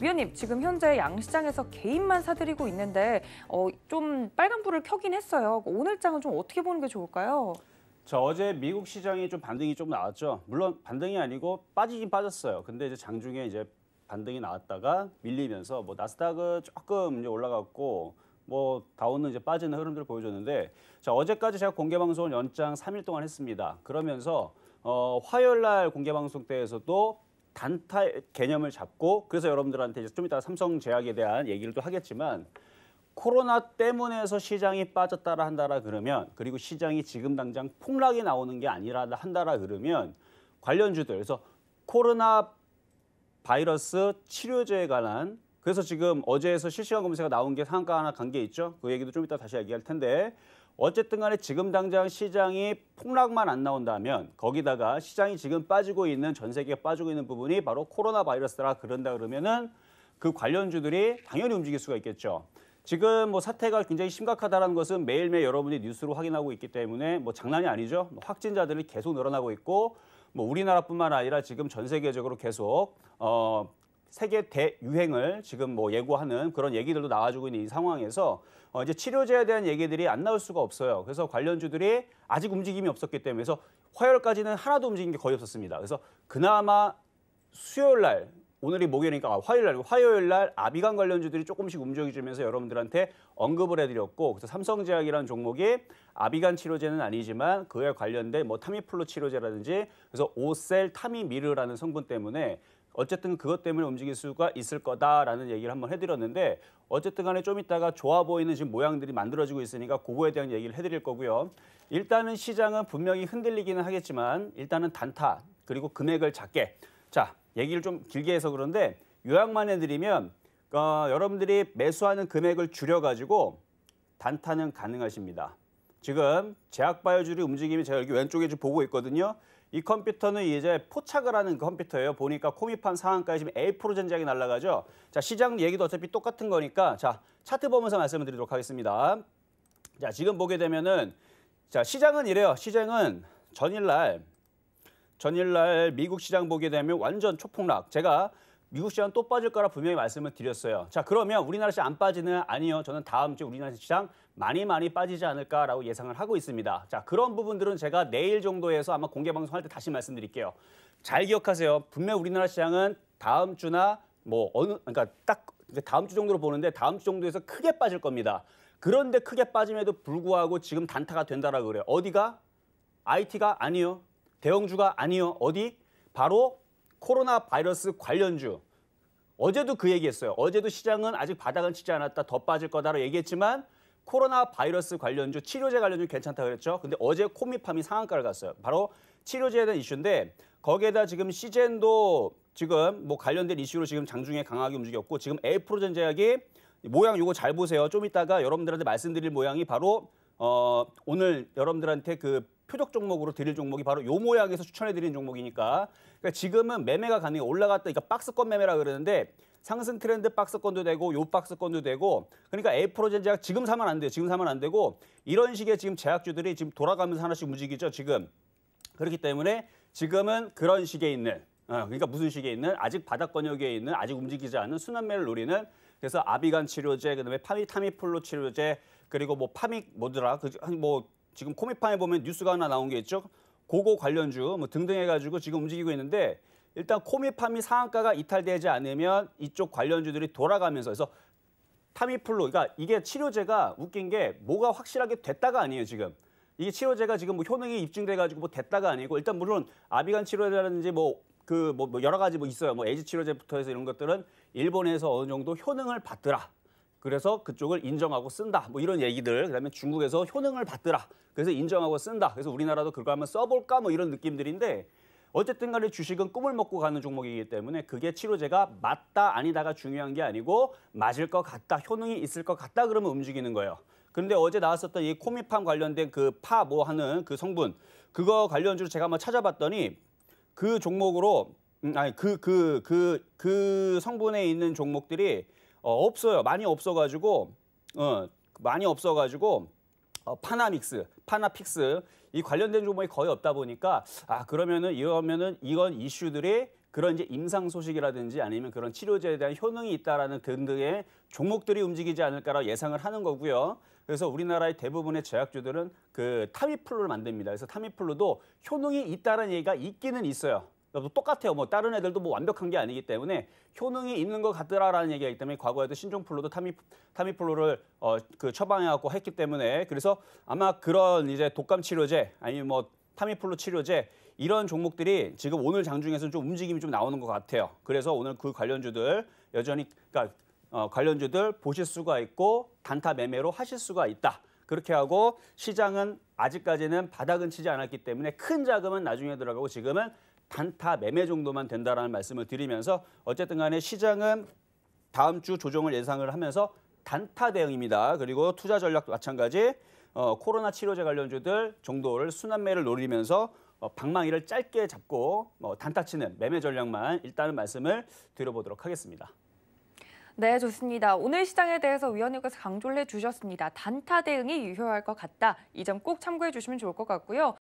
위원님, 지금 현재 양시장에서 개인만 사들이고 있는데 어, 좀 빨간불을 켜긴 했어요. 오늘 장은 좀 어떻게 보는 게 좋을까요? 자, 어제 미국 시장이 좀 반등이 좀 나왔죠. 물론 반등이 아니고 빠지긴 빠졌어요. 근데 이제 장중에 이제 반등이 나왔다가 밀리면서 뭐 나스닥은 조금 이제 올라갔고 뭐 다운은 이제 빠지는 흐름들을 보여줬는데 자, 어제까지 제가 공개 방송을 연장 3일 동안 했습니다. 그러면서 어, 화요일 날 공개 방송 때에서도 단탈 개념을 잡고 그래서 여러분들한테 이제 좀 이따 삼성제약에 대한 얘기를 또 하겠지만 코로나 때문에서 시장이 빠졌다라 한다라 그러면 그리고 시장이 지금 당장 폭락이 나오는 게 아니라 한다라 그러면 관련주들 그래서 코로나 바이러스 치료제에 관한 그래서 지금 어제에서 실시간 검색가 나온 게 상가 하나 간게 있죠. 그 얘기도 좀 이따 다시 얘기할 텐데 어쨌든 간에 지금 당장 시장이 폭락만 안 나온다면 거기다가 시장이 지금 빠지고 있는 전 세계가 빠지고 있는 부분이 바로 코로나 바이러스라 그런다 그러면은 그 관련주들이 당연히 움직일 수가 있겠죠. 지금 뭐 사태가 굉장히 심각하다는 것은 매일매일 여러분이 뉴스로 확인하고 있기 때문에 뭐 장난이 아니죠. 뭐 확진자들이 계속 늘어나고 있고 뭐 우리나라뿐만 아니라 지금 전 세계적으로 계속 어 세계 대유행을 지금 뭐 예고하는 그런 얘기들도 나와주고 있는 이 상황에서 어 이제 치료제에 대한 얘기들이 안 나올 수가 없어요. 그래서 관련주들이 아직 움직임이 없었기 때문에 그래서 화요일까지는 하나도 움직인 게 거의 없었습니다. 그래서 그나마 수요일 날 오늘이 목요일이니까 아, 화요일 날 화요일 날 아비간 관련주들이 조금씩 움직이면서 여러분들한테 언급을 해드렸고 그래서 삼성제약이라는 종목이 아비간 치료제는 아니지만 그에 관련된 뭐 타미플루 치료제라든지 그래서 오셀 타미미르라는 성분 때문에 어쨌든 그것 때문에 움직일 수가 있을 거다라는 얘기를 한번 해드렸는데 어쨌든 간에 좀 이따가 좋아 보이는 지금 모양들이 만들어지고 있으니까 그거에 대한 얘기를 해드릴 거고요. 일단은 시장은 분명히 흔들리기는 하겠지만 일단은 단타 그리고 금액을 작게 자 얘기를 좀 길게 해서 그런데 요약만 해드리면 어, 여러분들이 매수하는 금액을 줄여가지고 단타는 가능하십니다. 지금 제약바이오주리 움직임이 제가 여기 왼쪽에 지금 보고 있거든요. 이 컴퓨터는 이제 포착을 하는 그 컴퓨터예요. 보니까 코미판 상한가에 지금 A4로 전작이 날라가죠. 자, 시장 얘기도 어차피 똑같은 거니까 자, 차트 보면서 말씀을 드리도록 하겠습니다. 자, 지금 보게 되면은 자, 시장은 이래요. 시장은 전일날 전일날 미국 시장 보게 되면 완전 초폭락. 제가 미국 시장 또 빠질 거라 분명히 말씀을 드렸어요. 자, 그러면 우리나라 시장 안 빠지는 아니요. 저는 다음 주 우리나라 시장 많이 많이 빠지지 않을까라고 예상을 하고 있습니다. 자, 그런 부분들은 제가 내일 정도에서 아마 공개 방송할 때 다시 말씀드릴게요. 잘 기억하세요. 분명 우리나라 시장은 다음 주나 뭐 어느 그러니까 딱 다음 주 정도로 보는데 다음 주 정도에서 크게 빠질 겁니다. 그런데 크게 빠짐에도 불구하고 지금 단타가 된다라고 그래요. 어디가? IT가 아니요. 대형주가 아니요. 어디? 바로 코로나 바이러스 관련주. 어제도 그 얘기했어요. 어제도 시장은 아직 바닥은 치지 않았다, 더 빠질 거다라고 얘기했지만 코로나 바이러스 관련주, 치료제 관련주 괜찮다 그랬죠. 근데 어제 코미팜이 상한가를 갔어요. 바로 치료제에 대한 이슈인데 거기에다 지금 시젠도 지금 뭐 관련된 이슈로 지금 장중에 강하게 움직였고 지금 에프로전제약이 모양 이거 잘 보세요. 좀 이따가 여러분들한테 말씀드릴 모양이 바로 어, 오늘 여러분들한테 그 표적 종목으로 드릴 종목이 바로 요 모양에서 추천해드리는 종목이니까 그러니까 지금은 매매가 가능해 올라갔다 그러니까 박스권 매매라 그러는데 상승 트렌드 박스권도 되고 요 박스권도 되고 그러니까 에프로젠제약 지금 사면 안 돼요. 지금 사면 안 되고 이런 식의 지금 제약주들이 지금 돌아가면서 하나씩 움직이죠. 지금 그렇기 때문에 지금은 그런 식에 있는 어, 그러니까 무슨 식에 있는 아직 바닥 권역에 있는 아직 움직이지 않는 순환매를 노리는 그래서 아비간 치료제 그다음에 파미 타미플로 치료제 그리고 뭐 파믹 뭐더라 그뭐 지금 코미판에 보면 뉴스가 하나 나온 게 있죠. 고거 관련주 뭐 등등 해가지고 지금 움직이고 있는데 일단 코미팜이 상한가가 이탈되지 않으면 이쪽 관련주들이 돌아가면서 해서 타미플루 그러니까 이게 치료제가 웃긴 게 뭐가 확실하게 됐다가 아니에요 지금 이게 치료제가 지금 뭐 효능이 입증돼가지고 뭐 됐다가 아니고 일단 물론 아비간 치료제라든지 뭐 그뭐 그뭐 여러 가지 뭐 있어요 뭐 에이즈 치료제부터 해서 이런 것들은 일본에서 어느 정도 효능을 받더라 그래서 그쪽을 인정하고 쓴다. 뭐 이런 얘기들. 그다음에 중국에서 효능을 받더라. 그래서 인정하고 쓴다. 그래서 우리나라도 그걸 한번 써볼까 뭐 이런 느낌들인데 어쨌든 간에 주식은 꿈을 먹고 가는 종목이기 때문에 그게 치료제가 맞다 아니다가 중요한 게 아니고 맞을 것 같다 효능이 있을 것 같다 그러면 움직이는 거예요. 근데 어제 나왔었던 이 코미팜 관련된 그 파 뭐 하는 그 성분 그거 관련주로 제가 한번 찾아봤더니 그 종목으로 음, 아니 그그 그, 그, 그 성분에 있는 종목들이 어, 없어요. 많이 없어가지고 어, 많이 없어가지고 어, 파나믹스, 파나픽스 이 관련된 종목이 거의 없다 보니까 아 그러면은 이러면은 이건 이슈들이 그런 이제 임상 소식이라든지 아니면 그런 치료제에 대한 효능이 있다라는 등등의 종목들이 움직이지 않을까라 고 예상을 하는 거고요. 그래서 우리나라의 대부분의 제약주들은 그 타미플루를 만듭니다. 그래서 타미플루도 효능이 있다라는 얘기가 있기는 있어요. 그러니까 똑같아요. 뭐 다른 애들도 뭐 완벽한 게 아니기 때문에 효능이 있는 것 같더라라는 얘기가 있기 때문에 과거에도 신종플루도 타미 타미플루를 어, 그 처방해갖고 했기 때문에 그래서 아마 그런 이제 독감 치료제 아니면 뭐 타미플루 치료제 이런 종목들이 지금 오늘 장중에서는 좀 움직임이 좀 나오는 것 같아요. 그래서 오늘 그 관련주들 여전히 그러니까 어, 관련주들 보실 수가 있고 단타 매매로 하실 수가 있다. 그렇게 하고 시장은 아직까지는 바닥은 치지 않았기 때문에 큰 자금은 나중에 들어가고 지금은 단타 매매 정도만 된다라는 말씀을 드리면서 어쨌든 간에 시장은 다음 주 조정을 예상을 하면서 단타 대응입니다. 그리고 투자 전략도 마찬가지 어, 코로나 치료제 관련주들 정도를 순환매를 노리면서 어, 방망이를 짧게 잡고 뭐 단타치는 매매 전략만 일단은 말씀을 드려보도록 하겠습니다. 네, 좋습니다. 오늘 시장에 대해서 위원님께서 강조를 해주셨습니다. 단타 대응이 유효할 것 같다. 이 점 꼭 참고해 주시면 좋을 것 같고요.